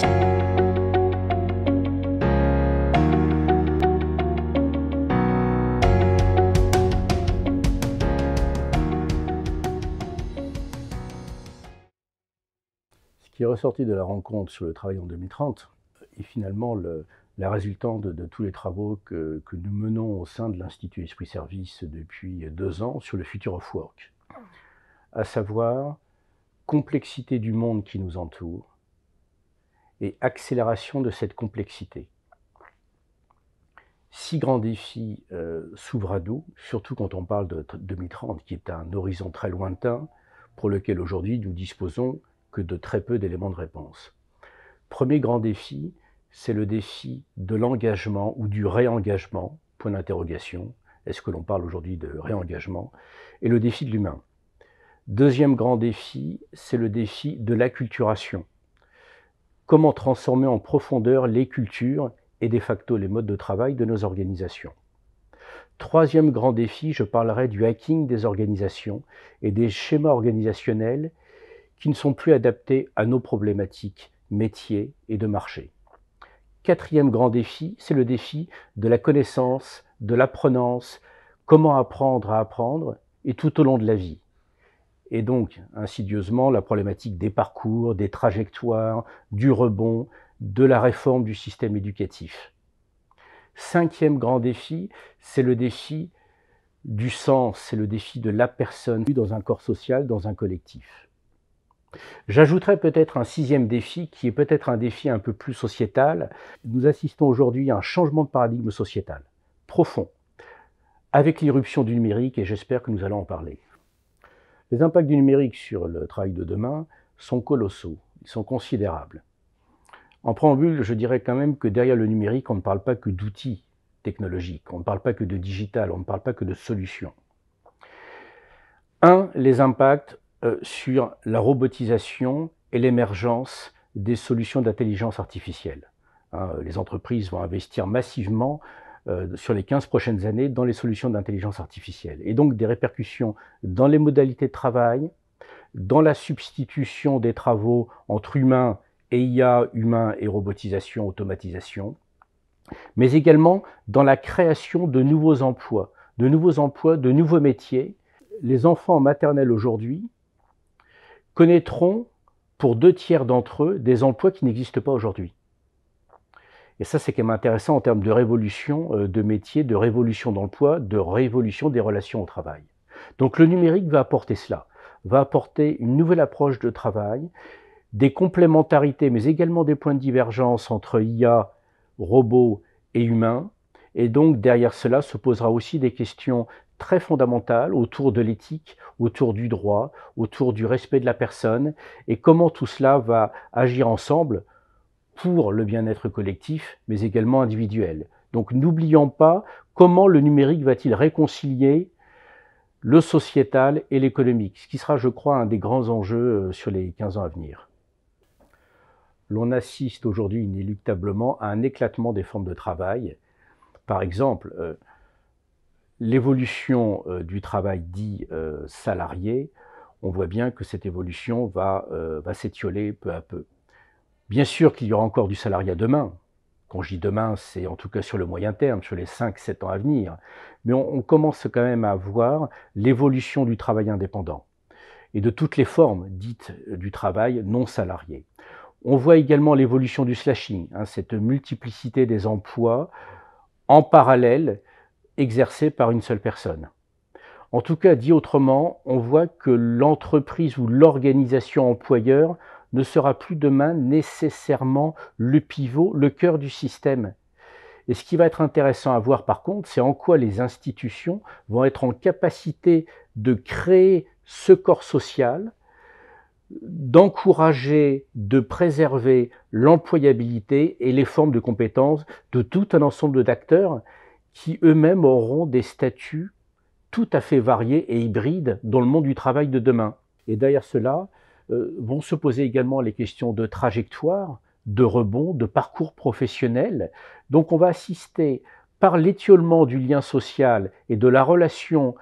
Ce qui est ressorti de la rencontre sur le travail en 2030 est finalement la résultante de, tous les travaux que, que, nous menons au sein de l'Institut Esprit Service depuis deux ans sur le futur of work, à savoir complexité du monde qui nous entoure, et accélération de cette complexité. Six grands défis euh, s'ouvrent à nous, surtout quand on parle de 2030, qui est un horizon très lointain, pour lequel aujourd'hui nous disposons que de très peu d'éléments de réponse. Premier grand défi, c'est le défi de l'engagement ou du réengagement, point d'interrogation, est-ce que l'on parle aujourd'hui de réengagement, et le défi de l'humain. Deuxième grand défi, c'est le défi de l'acculturation, comment transformer en profondeur les cultures et de facto les modes de travail de nos organisations. Troisième grand défi, je parlerai du hacking des organisations et des schémas organisationnels qui ne sont plus adaptés à nos problématiques métiers et de marché. Quatrième grand défi, c'est le défi de la connaissance, de l'apprenance, comment apprendre à apprendre et tout au long de la vie. Et donc, insidieusement, la problématique des parcours, des trajectoires, du rebond, de la réforme du système éducatif. Cinquième grand défi, c'est le défi du sens, c'est le défi de la personne dans un corps social, dans un collectif. J'ajouterai peut-être un sixième défi qui est peut-être un défi un peu plus sociétal. Nous assistons aujourd'hui à un changement de paradigme sociétal profond avec l'irruption du numérique et j'espère que nous allons en parler. Les impacts du numérique sur le travail de demain sont colossaux, ils sont considérables. En préambule, je dirais quand même que derrière le numérique, on ne parle pas que d'outils technologiques, on ne parle pas que de digital, on ne parle pas que de solutions. Un, les impacts euh, sur la robotisation et l'émergence des solutions d'intelligence artificielle. Hein, les entreprises vont investir massivement euh, sur les 15 prochaines années dans les solutions d'intelligence artificielle. Et donc des répercussions dans les modalités de travail, dans la substitution des travaux entre humains et IA, humains et robotisation, automatisation, mais également dans la création de nouveaux emplois, de nouveaux emplois, de nouveaux métiers. Les enfants maternels aujourd'hui connaîtront, pour deux tiers d'entre eux, des emplois qui n'existent pas aujourd'hui. Et ça, c'est quand même intéressant en termes de révolution euh, de métier, de révolution d'emploi, de révolution des relations au travail. Donc le numérique va apporter cela, va apporter une nouvelle approche de travail, des complémentarités, mais également des points de divergence entre IA, robots et humains. Et donc derrière cela se posera aussi des questions très fondamentales autour de l'éthique, autour du droit, autour du respect de la personne, et comment tout cela va agir ensemble pour le bien-être collectif, mais également individuel. Donc n'oublions pas comment le numérique va-t-il réconcilier le sociétal et l'économique, ce qui sera, je crois, un des grands enjeux euh, sur les 15 ans à venir. L'on assiste aujourd'hui inéluctablement à un éclatement des formes de travail. Par exemple, euh, l'évolution euh, du travail dit salarié, on voit bien que cette évolution va s'étioler peu à peu. Bien sûr qu'il y aura encore du salariat demain. Quand je dis demain, c'est en tout cas sur le moyen terme, sur les 5-7 ans à venir. Mais on, commence quand même à voir l'évolution du travail indépendant et de toutes les formes dites euh, du travail non salarié. On voit également l'évolution du slashing, hein, cette multiplicité des emplois en parallèle exercés par une seule personne. En tout cas, dit autrement, on voit que l'entreprise ou l'organisation employeur ne sera plus demain nécessairement le pivot, le cœur du système. Et ce qui va être intéressant à voir par contre, c'est en quoi les institutions vont être en capacité de créer ce corps social, d'encourager, de préserver l'employabilité et les formes de compétences de tout un ensemble d'acteurs qui eux-mêmes auront des statuts tout à fait variés et hybrides dans le monde du travail de demain. Et derrière cela, euh, vont se poser également les questions de trajectoire, de rebond, de parcours professionnel. Donc on va assister par l'étiolement du lien social et de la relation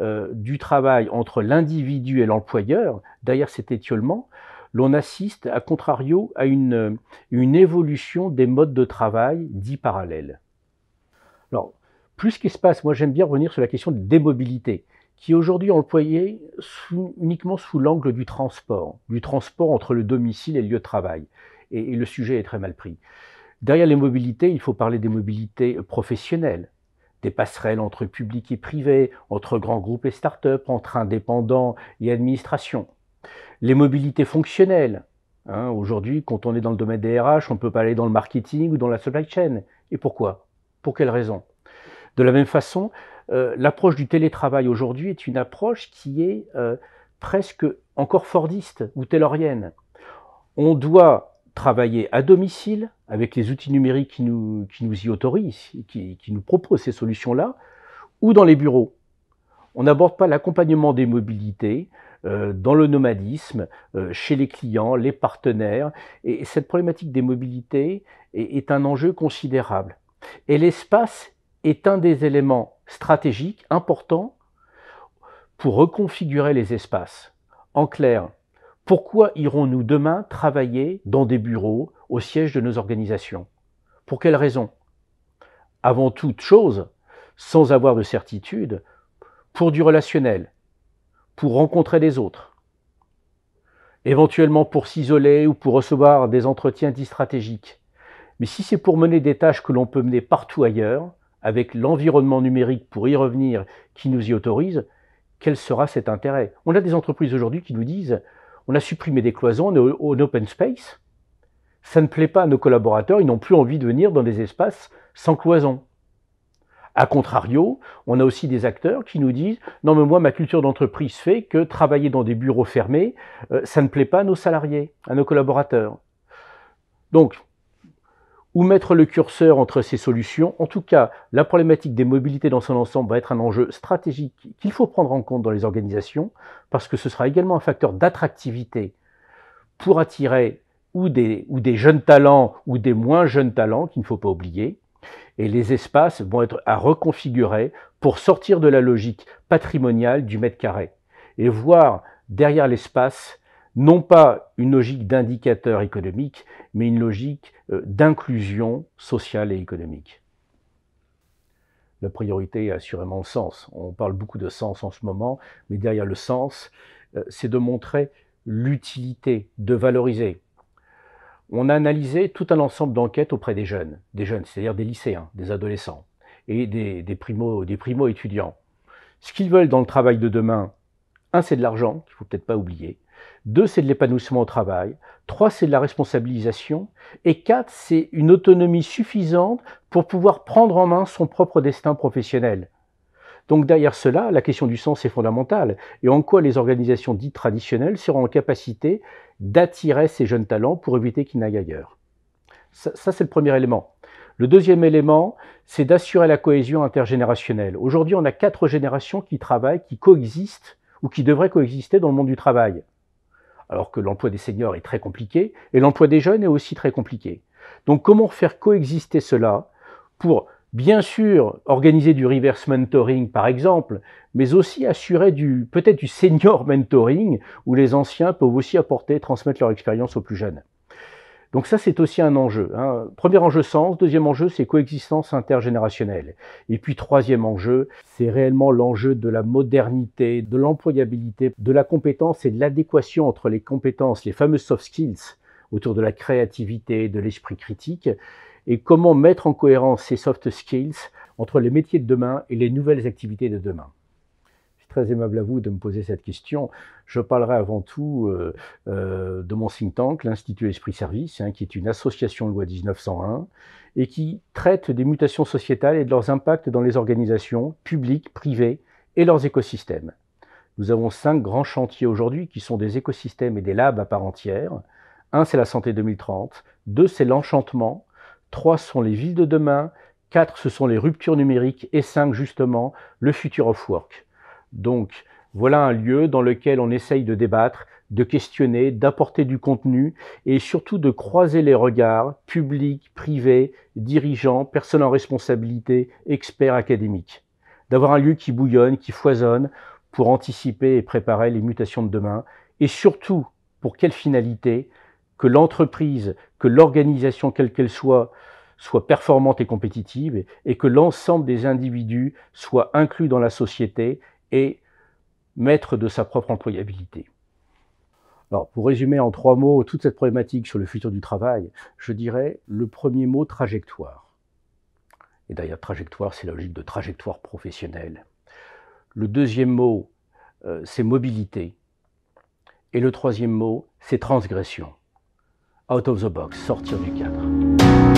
euh, du travail entre l'individu et l'employeur, derrière cet étiolement, l'on assiste, à contrario, à une, évolution des modes de travail dits parallèles. Alors, plus passe moi j'aime bien revenir sur la question de démobilité qui est aujourd'hui employé uniquement sous l'angle du transport, du transport entre le domicile et le lieu de travail. Et, le sujet est très mal pris. Derrière les mobilités, il faut parler des mobilités professionnelles, des passerelles entre public et privé, entre grands groupes et start-up, entre indépendants et administrations. Les mobilités fonctionnelles. Hein, aujourd'hui, quand on est dans le domaine des RH, on ne peut pas aller dans le marketing ou dans la supply chain. Et pourquoi Pour quelles raisons de la même façon, euh, l'approche du télétravail aujourd'hui est une approche qui est euh, presque encore fordiste ou taylorienne. On doit travailler à domicile avec les outils numériques qui nous, qui nous y autorisent, qui, qui nous proposent ces solutions-là, ou dans les bureaux. On n'aborde pas l'accompagnement des mobilités euh, dans le nomadisme, chez les clients, les partenaires. Et, cette problématique des mobilités est, est un enjeu considérable. Et l'espace est un des éléments stratégiques importants pour reconfigurer les espaces. En clair, pourquoi irons-nous demain travailler dans des bureaux au siège de nos organisations Pour quelles raisons Avant toute chose, sans avoir de certitude, pour du relationnel, pour rencontrer les autres, éventuellement pour s'isoler ou pour recevoir des entretiens dits stratégiques. Mais si c'est pour mener des tâches que l'on peut mener partout ailleurs, avec l'environnement numérique pour y revenir qui nous y autorise, quel sera cet intérêt On a des entreprises aujourd'hui qui nous disent on a supprimé des cloisons en open space, ça ne plaît pas à nos collaborateurs, ils n'ont plus envie de venir dans des espaces sans cloisons. A contrario, on a aussi des acteurs qui nous disent non mais moi ma culture d'entreprise fait que travailler dans des bureaux fermés, euh, ça ne plaît pas à nos salariés, à nos collaborateurs. Donc ou mettre le curseur entre ces solutions. En tout cas, la problématique des mobilités dans son ensemble va être un enjeu stratégique qu'il faut prendre en compte dans les organisations, parce que ce sera également un facteur d'attractivité pour attirer ou des, ou des jeunes talents ou des moins jeunes talents qu'il ne faut pas oublier. Et les espaces vont être à reconfigurer pour sortir de la logique patrimoniale du mètre carré et voir derrière l'espace non pas une logique d'indicateur économique, mais une logique euh, d'inclusion sociale et économique. La priorité est assurément le sens. On parle beaucoup de sens en ce moment, mais derrière le sens, euh, c'est de montrer l'utilité, de valoriser. On a analysé tout un ensemble d'enquêtes auprès des jeunes, des jeunes, c'est-à-dire des lycéens, des adolescents et des, des primo-étudiants. ce qu'ils veulent dans le travail de demain, un, c'est de l'argent, qu'il ne faut peut-être pas oublier. Deux, c'est de l'épanouissement au travail. Trois, c'est de la responsabilisation. Et quatre, c'est une autonomie suffisante pour pouvoir prendre en main son propre destin professionnel. Donc derrière cela, la question du sens est fondamentale. Et en quoi les organisations dites traditionnelles seront en capacité d'attirer ces jeunes talents pour éviter qu'ils n'aillent ailleurs Ça, ça c'est le premier élément. Le deuxième élément, c'est d'assurer la cohésion intergénérationnelle. Aujourd'hui, on a quatre générations qui travaillent, qui coexistent ou qui devraient coexister dans le monde du travail alors que l'emploi des seniors est très compliqué, et l'emploi des jeunes est aussi très compliqué. Donc comment faire coexister cela pour bien sûr organiser du reverse mentoring par exemple, mais aussi assurer du peut-être du senior mentoring où les anciens peuvent aussi apporter transmettre leur expérience aux plus jeunes. Donc ça, c'est aussi un enjeu. Hein. Premier enjeu sens, deuxième enjeu, c'est coexistence intergénérationnelle. Et puis troisième enjeu, c'est réellement l'enjeu de la modernité, de l'employabilité, de la compétence et de l'adéquation entre les compétences, les fameuses soft skills, autour de la créativité, de l'esprit critique, et comment mettre en cohérence ces soft skills entre les métiers de demain et les nouvelles activités de demain très aimable à vous de me poser cette question. Je parlerai avant tout euh, euh, de mon think tank, l'Institut Esprit Service, hein, qui est une association loi 1901 et qui traite des mutations sociétales et de leurs impacts dans les organisations publiques, privées et leurs écosystèmes. Nous avons cinq grands chantiers aujourd'hui qui sont des écosystèmes et des labs à part entière. Un, c'est la santé 2030. Deux, c'est l'enchantement. Trois sont les villes de demain. Quatre, ce sont les ruptures numériques. Et cinq, justement, le futur of work. Donc, voilà un lieu dans lequel on essaye de débattre, de questionner, d'apporter du contenu et surtout de croiser les regards, publics, privés, dirigeants, personnes en responsabilité, experts académiques. D'avoir un lieu qui bouillonne, qui foisonne pour anticiper et préparer les mutations de demain et surtout pour quelle finalité que l'entreprise, que l'organisation quelle qu'elle soit, soit performante et compétitive et que l'ensemble des individus soient inclus dans la société et maître de sa propre employabilité. Alors, pour résumer en trois mots toute cette problématique sur le futur du travail, je dirais le premier mot trajectoire. Et d'ailleurs, trajectoire, c'est la logique de trajectoire professionnelle. Le deuxième mot, euh, c'est mobilité. Et le troisième mot, c'est transgression. Out of the box, sortir du cadre.